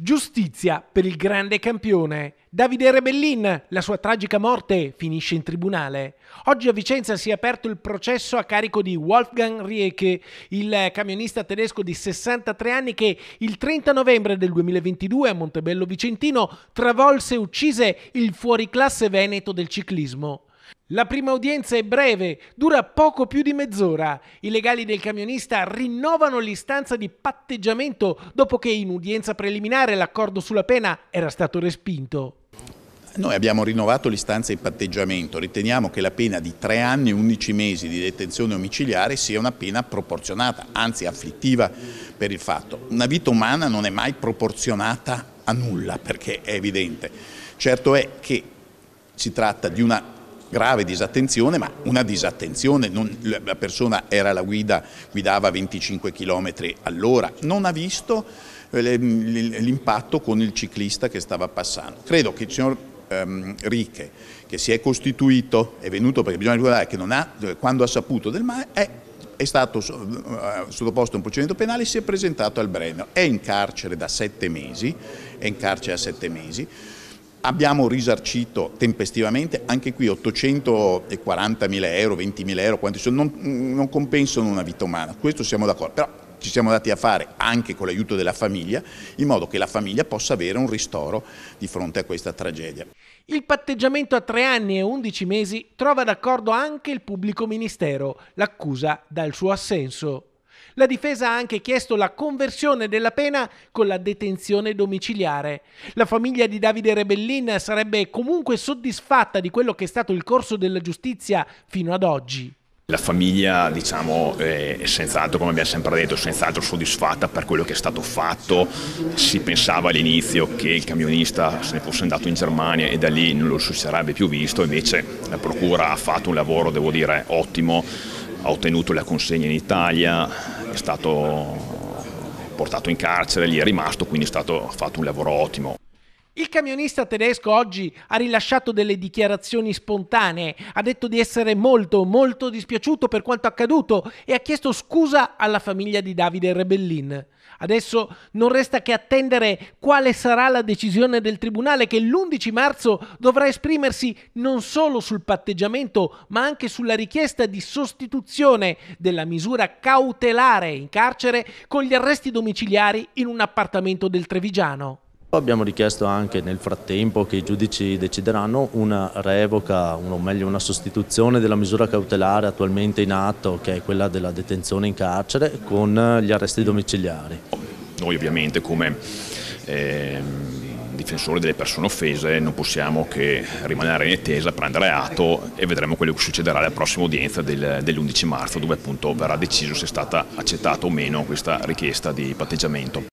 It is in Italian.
Giustizia per il grande campione. Davide Rebellin, la sua tragica morte finisce in tribunale. Oggi a Vicenza si è aperto il processo a carico di Wolfgang Rieke, il camionista tedesco di 63 anni che il 30 novembre del 2022 a Montebello Vicentino travolse e uccise il fuoriclasse veneto del ciclismo. La prima udienza è breve, dura poco più di mezz'ora. I legali del camionista rinnovano l'istanza di patteggiamento dopo che in udienza preliminare l'accordo sulla pena era stato respinto. Noi abbiamo rinnovato l'istanza di patteggiamento, riteniamo che la pena di tre anni e undici mesi di detenzione omicidiare sia una pena proporzionata, anzi afflittiva per il fatto. Una vita umana non è mai proporzionata a nulla, perché è evidente. Certo è che si tratta di una grave disattenzione, ma una disattenzione, non, la persona era alla guida, guidava 25 km all'ora, non ha visto eh, l'impatto con il ciclista che stava passando. Credo che il signor ehm, Ricche, che si è costituito, è venuto perché bisogna ricordare che ha, eh, quando ha saputo del male, è, è stato uh, sottoposto a un procedimento penale e si è presentato al Brennero. È in carcere da sette mesi, è in carcere da sette mesi Abbiamo risarcito tempestivamente anche qui 840.000 euro, 20.000 euro, quanti sono, non, non compensano una vita umana, questo siamo d'accordo, però ci siamo dati a fare anche con l'aiuto della famiglia, in modo che la famiglia possa avere un ristoro di fronte a questa tragedia. Il patteggiamento a tre anni e undici mesi trova d'accordo anche il pubblico ministero, l'accusa dal suo assenso. La difesa ha anche chiesto la conversione della pena con la detenzione domiciliare. La famiglia di Davide Rebellin sarebbe comunque soddisfatta di quello che è stato il corso della giustizia fino ad oggi. La famiglia diciamo, è senz'altro, come abbiamo sempre detto, senz'altro soddisfatta per quello che è stato fatto. Si pensava all'inizio che il camionista se ne fosse andato in Germania e da lì non lo si sarebbe più visto, invece la Procura ha fatto un lavoro, devo dire, ottimo, ha ottenuto la consegna in Italia, stato portato in carcere, gli è rimasto, quindi è stato fatto un lavoro ottimo. Il camionista tedesco oggi ha rilasciato delle dichiarazioni spontanee, ha detto di essere molto, molto dispiaciuto per quanto accaduto e ha chiesto scusa alla famiglia di Davide Rebellin. Adesso non resta che attendere quale sarà la decisione del Tribunale che l'11 marzo dovrà esprimersi non solo sul patteggiamento ma anche sulla richiesta di sostituzione della misura cautelare in carcere con gli arresti domiciliari in un appartamento del Trevigiano. Abbiamo richiesto anche nel frattempo che i giudici decideranno una revoca, o meglio una sostituzione della misura cautelare attualmente in atto che è quella della detenzione in carcere con gli arresti domiciliari. Noi ovviamente come eh, difensori delle persone offese non possiamo che rimanere in attesa, prendere atto e vedremo quello che succederà alla prossima udienza del, dell'11 marzo dove appunto verrà deciso se è stata accettata o meno questa richiesta di patteggiamento.